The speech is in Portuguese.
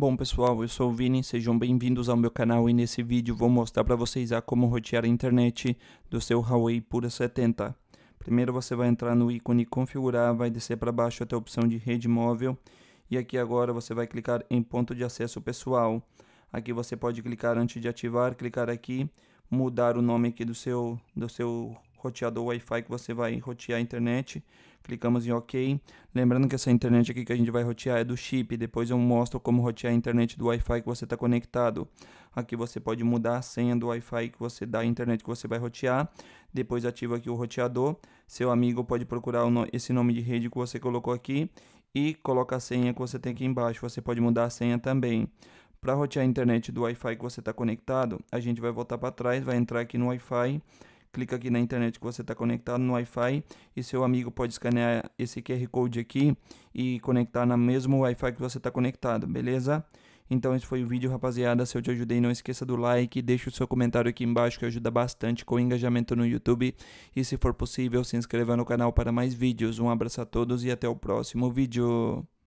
Bom pessoal, eu sou o Vini, sejam bem-vindos ao meu canal e nesse vídeo vou mostrar para vocês a como rotear a internet do seu Huawei Pura 70. Primeiro você vai entrar no ícone configurar, vai descer para baixo até a opção de rede móvel e aqui agora você vai clicar em ponto de acesso pessoal. Aqui você pode clicar antes de ativar, clicar aqui, mudar o nome aqui do seu, do seu roteador Wi-Fi que você vai rotear a internet. Clicamos em OK. Lembrando que essa internet aqui que a gente vai rotear é do chip. Depois eu mostro como rotear a internet do Wi-Fi que você está conectado. Aqui você pode mudar a senha do Wi-Fi que você dá a internet que você vai rotear. Depois ativa aqui o roteador. Seu amigo pode procurar esse nome de rede que você colocou aqui e coloca a senha que você tem aqui embaixo. Você pode mudar a senha também. Para rotear a internet do Wi-Fi que você está conectado, a gente vai voltar para trás, vai entrar aqui no Wi-Fi clica aqui na internet que você está conectado no Wi-Fi e seu amigo pode escanear esse QR Code aqui e conectar na mesmo Wi-Fi que você está conectado, beleza? Então esse foi o vídeo, rapaziada. Se eu te ajudei, não esqueça do like, deixa o seu comentário aqui embaixo que ajuda bastante com o engajamento no YouTube. E se for possível, se inscreva no canal para mais vídeos. Um abraço a todos e até o próximo vídeo.